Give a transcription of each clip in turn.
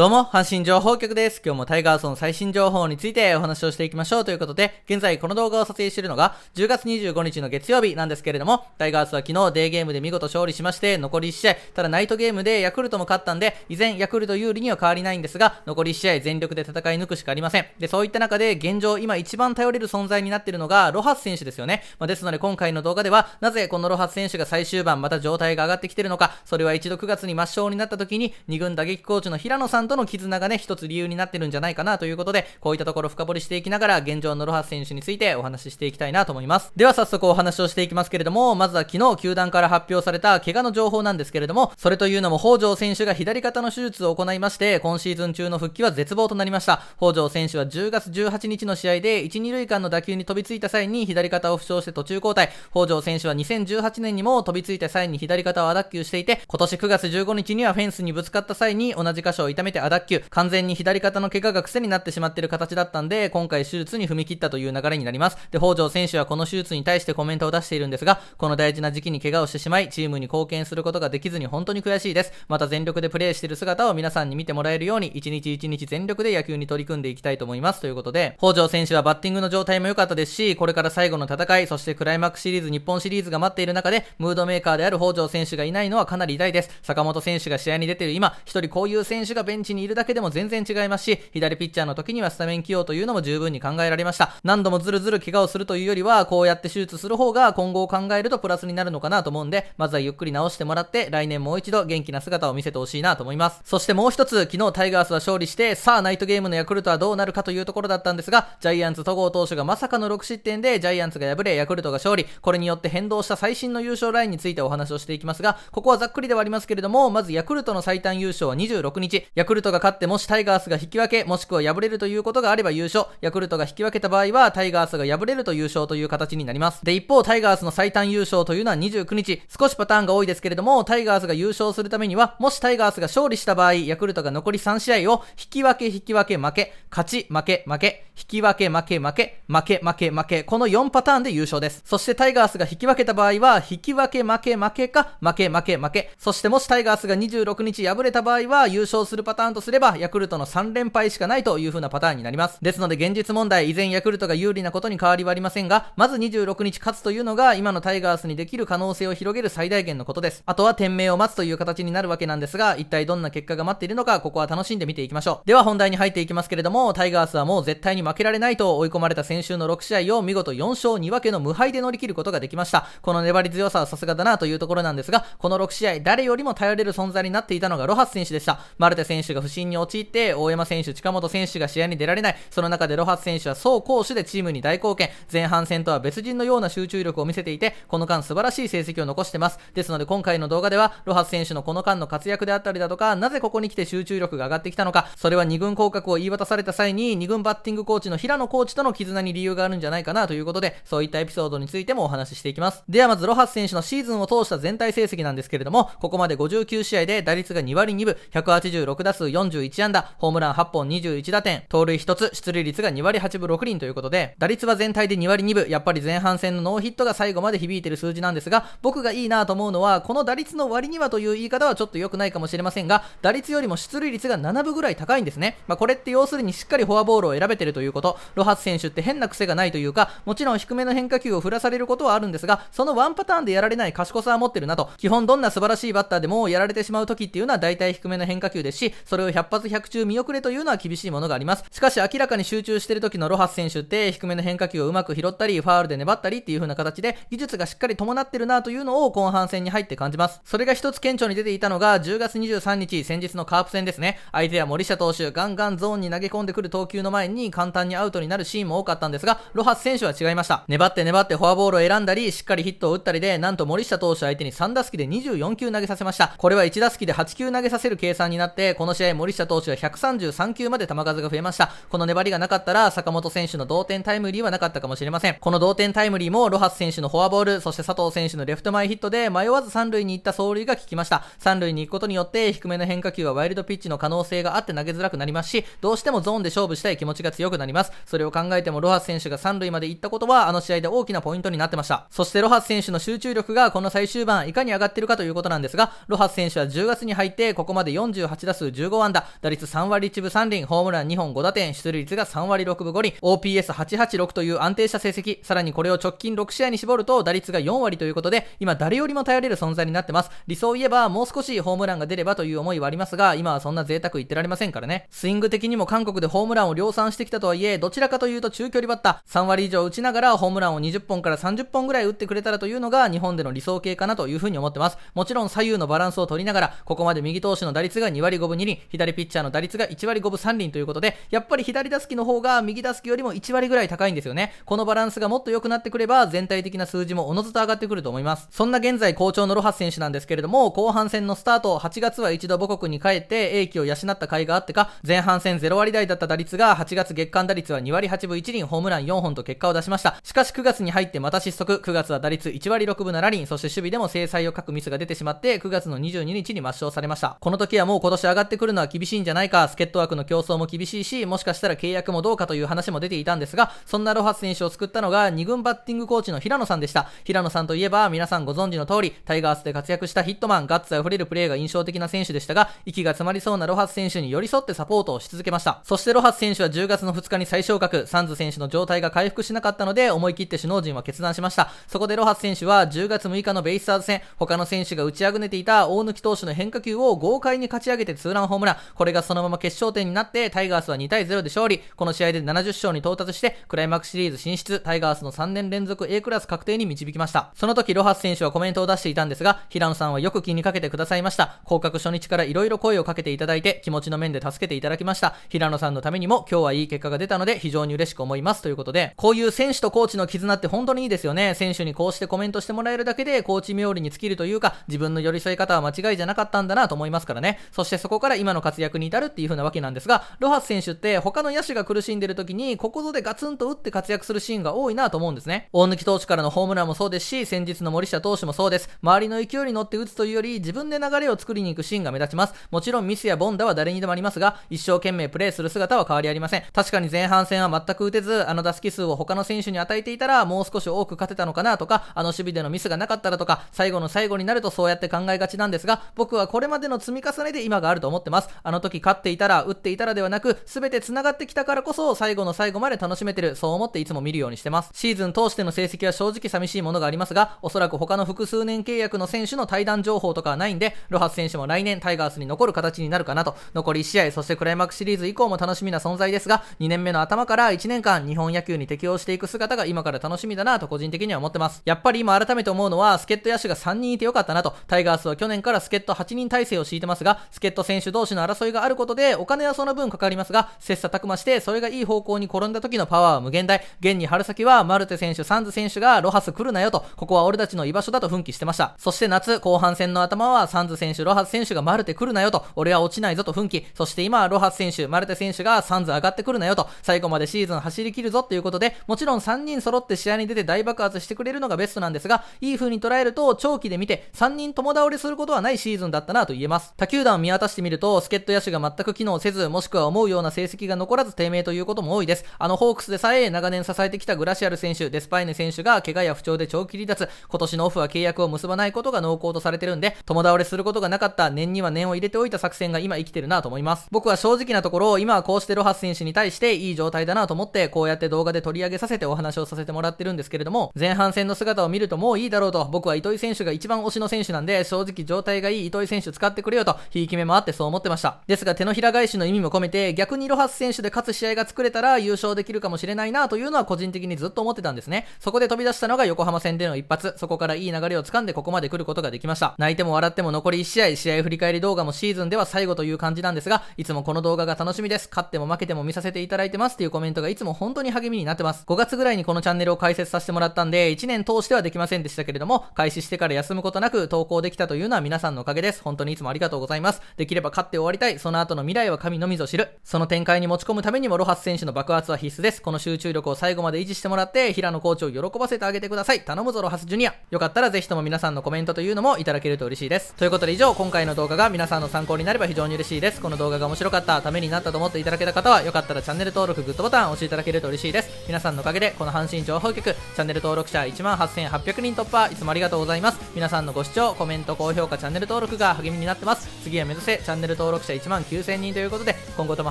どうも、阪神情報局です。今日もタイガースの最新情報についてお話をしていきましょうということで、現在この動画を撮影しているのが10月25日の月曜日なんですけれども、タイガースは昨日デーゲームで見事勝利しまして、残り1試合、ただナイトゲームでヤクルトも勝ったんで、依然ヤクルト有利には変わりないんですが、残り1試合全力で戦い抜くしかありません。で、そういった中で現状今一番頼れる存在になっているのがロハス選手ですよね。まあ、ですので今回の動画では、なぜこのロハス選手が最終盤また状態が上がってきているのか、それは一度9月に抹消になった時に2軍打撃コーチの平野さんとの絆がね、一つ理由になってるんじゃないかなということで、こういったところ深掘りしていきながら、現状のロハス選手についてお話ししていきたいなと思います。では早速お話をしていきますけれども、まずは昨日球団から発表された怪我の情報なんですけれども、それというのも北条選手が左肩の手術を行いまして、今シーズン中の復帰は絶望となりました。北条選手は10月18日の試合で、1、2塁間の打球に飛びついた際に左肩を負傷して途中交代。北条選手は2018年にも飛びついた際に左肩を脱臼していて、今年9月15日にはフェンスにぶつかった際に同じ箇所を痛めてしてア完全に左肩の怪我が癖になってしまっている形だったんで、今回手術に踏み切ったという流れになります。で、北条選手はこの手術に対してコメントを出しているんですが、この大事な時期に怪我をしてしまい、チームに貢献することができずに本当に悔しいです。また全力でプレーしている姿を皆さんに見てもらえるように、一日一日全力で野球に取り組んでいきたいと思います。ということで、北条選手はバッティングの状態も良かったですし、これから最後の戦い、そしてクライマックスシリーズ、日本シリーズが待っている中で、ムードメーカーである北条選手がいないのはかなり痛いです。坂本選手が試合に出ている今、一人こういう選手がベンンチにいるだけでも全然違いますし、左ピッチャーの時にはスタメン起用というのも十分に考えられました。何度もズルズル怪我をするというよりは、こうやって手術する方が今後を考えるとプラスになるのかなと思うんで、まずはゆっくり直してもらって、来年もう一度元気な姿を見せてほしいなと思います。そしてもう一つ、昨日タイガースは勝利して、さあナイトゲームのヤクルトはどうなるかというところだったんですが、ジャイアンツ戸郷投手がまさかの6失点でジャイアンツが敗れ、ヤクルトが勝利。これによって変動した最新の優勝ラインについてお話をしていきますが、ここはざっくりではありますけれども、まずヤクルトの最短優勝は26日、ヤククルトが勝ってもしタイガースが引き分け、もしくは敗れるということがあれば優勝、ヤクルトが引き分けた場合はタイガースが敗れると優勝という形になります。で、一方タイガースの最短優勝というのは29日、少しパターンが多いですけれども、タイガースが優勝するためには、もしタイガースが勝利した場合、ヤクルトが残り3試合を引き分け引き分け負け、勝ち負け負け、引き分け負け負け、負け負け負け、この4パターンで優勝です。そしてタイガースが引き分けた場合は、引き分け負け負けか、負け負け負け、そしてもしタイガースが26日敗れた場合は、優勝するパターンターンとすれば、ヤクルトの3連敗しかないという風なパターンになります。ですので現実問題、依然ヤクルトが有利なことに変わりはありませんが、まず26日勝つというのが、今のタイガースにできる可能性を広げる最大限のことです。あとは天命を待つという形になるわけなんですが、一体どんな結果が待っているのか、ここは楽しんで見ていきましょう。では本題に入っていきますけれども、タイガースはもう絶対に負けられないと追い込まれた先週の6試合を見事4勝2分けの無敗で乗り切ることができました。この粘り強さはさすがだなというところなんですが、この6試合誰よりも頼れる存在になっていたのがロハス選手でした。マルテ選手手が不振に陥って、大山選手、近本選手が試合に出られない。その中でロハス選手は総攻守でチームに大貢献。前半戦とは別人のような集中力を見せていて、この間素晴らしい成績を残してます。ですので今回の動画では、ロハス選手のこの間の活躍であったりだとか、なぜここに来て集中力が上がってきたのか、それは2軍降格を言い渡された際に、2軍バッティングコーチの平野コーチとの絆に理由があるんじゃないかなということで、そういったエピソードについてもお話ししていきます。ではまずロハス選手のシーズンを通した全体成績なんですけれども、ここまで59試合で打率が2割2分、186打数数41安打、ホームラン8本21打点、盗塁1つ、出塁率が2割8分6厘ということで、打率は全体で2割2分、やっぱり前半戦のノーヒットが最後まで響いてる数字なんですが、僕がいいなと思うのは、この打率の割にはという言い方はちょっと良くないかもしれませんが、打率よりも出塁率が7分ぐらい高いんですね。まあ、これって要するにしっかりフォアボールを選べてるということ、ロハス選手って変な癖がないというか、もちろん低めの変化球を振らされることはあるんですが、そのワンパターンでやられない賢さは持ってるなと、基本どんな素晴らしいバッターでもやられてしまう時っていうのは大体低めの変化球ですし、それを100発100中見送れというのは厳しいものがあります。しかし明らかに集中してる時のロハス選手って低めの変化球をうまく拾ったり、ファールで粘ったりっていう風な形で技術がしっかり伴ってるなというのを後半戦に入って感じます。それが一つ顕著に出ていたのが10月23日先日のカープ戦ですね。相手は森下投手、ガンガンゾーンに投げ込んでくる投球の前に簡単にアウトになるシーンも多かったんですが、ロハス選手は違いました。粘って粘ってフォアボールを選んだり、しっかりヒットを打ったりで、なんと森下投手相手に3打席で24球投げさせました。これは1打席で8球投げさせる計算になって、この試合、森下投手は133球まで球数が増えました。この粘りがなかったら、坂本選手の同点タイムリーはなかったかもしれません。この同点タイムリーも、ロハス選手のフォアボール、そして佐藤選手のレフト前ヒットで、迷わず三塁に行った走塁が効きました。三塁に行くことによって、低めの変化球はワイルドピッチの可能性があって投げづらくなりますし、どうしてもゾーンで勝負したい気持ちが強くなります。それを考えても、ロハス選手が三塁まで行ったことは、あの試合で大きなポイントになってました。そして、ロハス選手の集中力が、この最終盤、いかに上がってるかということなんですが、ロハス選手は10月に入って、ここまで48打数15 15安打、打率3割1分3厘、ホームラン2本5打点、出塁率が3割6分5厘、OPS886 という安定した成績、さらにこれを直近6試合に絞ると、打率が4割ということで、今誰よりも頼れる存在になってます。理想を言えば、もう少しホームランが出ればという思いはありますが、今はそんな贅沢言ってられませんからね。スイング的にも韓国でホームランを量産してきたとはいえ、どちらかというと中距離バッター、3割以上打ちながらホームランを20本から30本ぐらい打ってくれたらというのが日本での理想形かなというふうに思ってます。もちろん左右のバランスを取りながら、ここまで右投手の打率が2割5分2厘、厘、左ピッチャーの打率が1割5分3厘ということで、やっぱり左打席の方が右打席よりも1割ぐらい高いんですよね。このバランスがもっと良くなってくれば、全体的な数字もおのずと上がってくると思います。そんな現在好調のロハス選手なんですけれども、後半戦のスタート、8月は一度母国に帰って英気を養った甲斐があってか、前半戦0割台だった打率が、8月月間打率は2割8分1厘、ホームラン4本と結果を出しました。しかし9月に入ってまた失速、9月は打率1割6分7厘、そして守備でも制裁を書くミスが出てしまって、9月の22日に抹消されました。この時はもう今年上がってくるのは厳しいんじゃないか、スケット枠の競争も厳しいし、もしかしたら契約もどうかという話も出ていたんですが、そんなロハス選手を救ったのが2軍バッティングコーチの平野さんでした。平野さんといえば皆さんご存知の通り、タイガースで活躍したヒットマン、ガッツあふれるプレーが印象的な選手でしたが、息が詰まりそうなロハス選手に寄り添ってサポートをし続けました。そしてロハス選手は10月の2日に再昇格、サンズ選手の状態が回復しなかったので、思い切って首脳陣は決断しました。そこでロハス選手は10月6日のベイスターズ戦、他の選手が打ちあぐねていた大貫投手の変化球を豪快に勝ち上げてツーランホームラン、これがそのまま決勝点になって、タイガースは2対0で勝利、この試合で70勝に到達して、クライマックスシリーズ進出、タイガースの3年連続 A クラス確定に導きました。その時、ロハス選手はコメントを出していたんですが、平野さんはよく気にかけてくださいました。降格初日から色々声をかけていただいて、気持ちの面で助けていただきました。平野さんのためにも今日はいい結果が出たので、非常に嬉しく思います。ということで、こういう選手とコーチの絆って本当にいいですよね。選手にこうしてコメントしてもらえるだけで、コーチ冥利に尽きるというか、自分の寄り添い方は間違いじゃなかったんだなと思いますからね。そしてそこから今の活躍に至るっていう風なわけなんですが、ロハス選手って他の野手が苦しんでる時に、ここぞでガツンと打って活躍するシーンが多いなと思うんですね。大貫投手からのホームランもそうですし、先日の森下投手もそうです。周りの勢いに乗って打つというより、自分で流れを作りに行くシーンが目立ちます。もちろんミスやボンダは誰にでもありますが、一生懸命プレーする姿は変わりありません。確かに前半戦は全く打てず、あの打席数を他の選手に与えていたら、もう少し多く勝てたのかなとか、あの守備でのミスがなかったらとか、最後の最後になるとそうやって考えがちなんですが、僕はこれまでの積み重ねで今があると思ってってます。あの時勝っていたら、打っていたらではなく、すべて繋がってきたからこそ、最後の最後まで楽しめてる。そう思っていつも見るようにしてます。シーズン通しての成績は正直寂しいものがありますが、おそらく他の複数年契約の選手の対談情報とかはないんで、ロハス選手も来年タイガースに残る形になるかなと。残り1試合、そしてクライマックスシリーズ以降も楽しみな存在ですが、2年目の頭から1年間日本野球に適応していく姿が今から楽しみだなと個人的には思ってます。やっぱり今改めて思うのは、助っ人野手が3人いてよかったなと。タイガースは去年から助っ人8人体制を敷いてますが、助っ人選手同士の争いがあることで、お金はその分かかりますが、切磋琢磨して、それがいい方向に転んだ時のパワーは無限大。現に春先は、マルテ選手、サンズ選手が、ロハス来るなよと、ここは俺たちの居場所だと奮起してました。そして夏、後半戦の頭は、サンズ選手、ロハス選手がマルテ来るなよと、俺は落ちないぞと奮起。そして今、ロハス選手、マルテ選手が、サンズ上がってくるなよと、最後までシーズン走り切るぞということで、もちろん3人揃って試合に出て大爆発してくれるのがベストなんですが、いい風に捉えると、長期で見て、3人共倒れすることはないシーズンだったなと言えます。他球団を見渡してみると、と、助っ人野手が全く機能せず、もしくは思うような成績が残らず低迷ということも多いです。あのホークスでさえ長年支えてきたグラシアル選手、デスパイネ選手が怪我や不調で長期離脱、今年のオフは契約を結ばないことが濃厚とされてるんで、友倒れすることがなかった念には念を入れておいた作戦が今生きてるなと思います。僕は正直なところ、今はこうしてロハス選手に対していい状態だなと思って、こうやって動画で取り上げさせてお話をさせてもらってるんですけれども、前半戦の姿を見るともういいだろうと、僕は糸井選手が一番推しの選手なんで、正直状態がいい糸井選手使ってくれよと、ひいき目もあってそう思ってってました。ですが手のひら返しの意味も込めて、逆にロハス選手で勝つ試合が作れたら優勝できるかもしれないなというのは個人的にずっと思ってたんですね。そこで飛び出したのが横浜戦での一発。そこからいい流れを掴んでここまで来ることができました。泣いても笑っても残り1試合、試合振り返り動画もシーズンでは最後という感じなんですが、いつもこの動画が楽しみです。勝っても負けても見させていただいてますっていうコメントがいつも本当に励みになってます。5月ぐらいにこのチャンネルを開設させてもらったんで、1年通してはできませんでしたけれども、開始してから休むことなく投稿できたというのは皆さんのおかげです。本当にいつもありがとうございます。できれば勝って終わりたい。その後の未来は神のみぞ知る。その展開に持ち込むためにもロハス選手の爆発は必須です。この集中力を最後まで維持してもらって、平野コーチを喜ばせてあげてください。頼むぞロハスジュニア。よかったらぜひとも皆さんのコメントというのもいただけると嬉しいです。ということで以上、今回の動画が皆さんの参考になれば非常に嬉しいです。この動画が面白かった、ためになったと思っていただけた方は、よかったらチャンネル登録、グッドボタン押していただけると嬉しいです。皆さんのおかげで、この阪神情報局、チャンネル登録者18,800人突破、いつもありがとうございます。皆さんのご視聴、コメント、高評価、チャンネル登録が励みになってます。次は目指せ、チャンネルル登録者1万9000人ということで、今後とも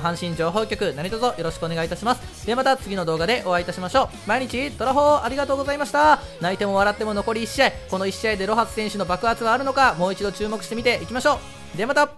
阪神情報局、何卒よろしくお願いいたします。ではまた次の動画でお会いいたしましょう。毎日、トラホーありがとうございました。泣いても笑っても残り1試合、この1試合でロハス選手の爆発はあるのか、もう一度注目してみていきましょう。ではまた